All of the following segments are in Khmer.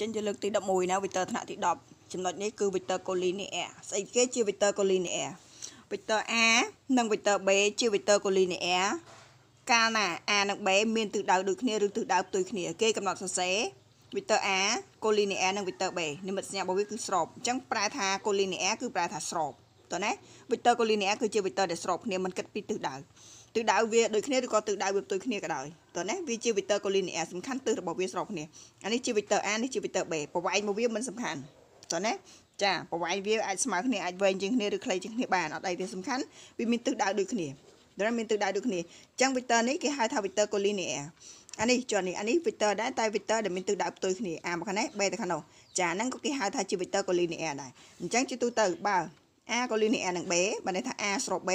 ចេញជាលើកទី11ណា Victor ថ្នាក់ទី10ចំណុចនេះគឺ Victor Collinear ស្អីគេជា Victor Collinear Victor A និង Victor B ជា Victor Collinear កាលណា A និង B មានទិសដៅដូចគ្នាឬទិសដៅផ្ទុយគ្នាគេកំណត់សរសេរ Victor A Collinear និង Victor B និមិត្តសញ្ញារបស់វាគឺស្របអញ្ចឹងប្រែថា Collinear គឺប្រែថាស្របតើណា vector collinear គឺជា vector ដែលស្របគ្នាមិនគិតពីទិសដៅទិសដៅវាដូចគ្នាឬក៏ទិសដៅវាផ្ទុយគ្នាក៏ដោយតើណាវាជា vector collinear សំខាន់ទិសរបស់វាស្របគ្នាអានេះជា vector a នេះជា vector b ប្រវែងមកវាមិនសំខាន់តើណាចាប្រវែងវាអាចស្មើគ្នាអាចវែងជាងគ្នាឬខ្លីជាងគ្នាបានអត់អីវាសំខាន់វាមានទិសដៅដូចគ្នាដែលមានទិសដៅដូចគ្នាអញ្ចឹង vector នេះគេហៅថា vector collinear អានេះចុះនេះអានេះ vector ដែរតែ vector ដែលមានទិសដៅផ្ទុយគ្នា a មកខាងនេះ b ទៅខាងនោះចាហ្នឹងក៏គេហៅថាជា vector collinear ដែរអញ្ចឹងជាទូទៅបើ a ក៏លីនីអែនឹង b បើន័យថា a ស្រប b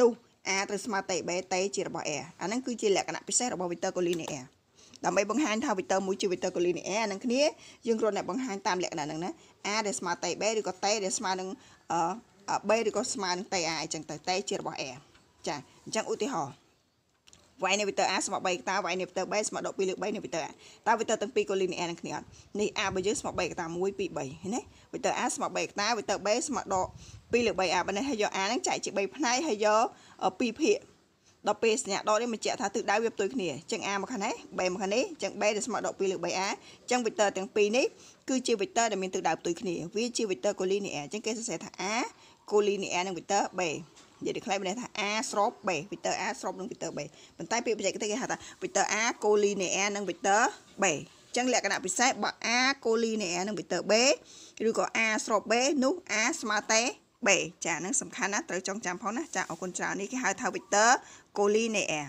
នោះ a ត្រូវស្មើតេ b តេជារបស់ a អាហ្នឹងគឺជាលក្ខណៈពិសេសរបស់ vector collinear ដើម្បីបង្ហាញថា vector មួយជា vector collinear អាហ្នឹងគ្នាយើងគ្រាន់តែបង្ហាញតាមលក្ខណៈហ្នឹងណា a ដែលស្មើតេ b ឬក៏តេដែលស្មើនឹង b ឬក៏ស្មើនឹងតេ a អញ្ចឹងទៅតេជារបស់ a ចាអញ្ចឹងឧទាហរណ៍វ៉ៃនៃ vector a ស្មើ3កតាវ៉ៃនៃ vector b ស្មើដក2លើ3នៃ vector a តើ vector ទាំងពីរក៏ linear នឹងគ្នាអត់នេះ a របស់យើងស្មើ3កតា1 2 3ណា vector a ស្មើ3កតា vector b ស្មើដក2លើ 3a បើនេះហើយយក a ហ្នឹងចែកជា3ផ្នែកហើយយក2ភាគដល់ពេលសញ្ញាដកនេះបញ្ជាក់ថាទិសដៅវាផ្ទុយគ្នាអញ្ចឹង a មកខាងនេះ b មកខាងនេះអញ្ចឹង b ដែលស្មើដក2លើ 3a អញ្ចឹង vector ទាំងពីរនេះគឺជា vector ដែលមានទិសដៅផ្ទុយគ្នាវាជា vector collinear អញ្ចឹងគេសរសេរថា a collinear នឹង vector b និយាយដូចខ្លីមានថា A ស្រប B vector A ស្របនឹង vector B ប៉ុន្តែពាក្យបច្ចេកទេសគេហៅថា vector A collinear នឹង vector B ចឹងលក្ខណៈពិសេសបើ A collinear នឹង vector B ឬក៏ A ស្រប B នោះ A ស្មើតែ B ចាហ្នឹងសំខាន់ណាស់ត្រូវចងចាំផងណាចាអរគុណច្រើននេះគេហៅថា vector collinear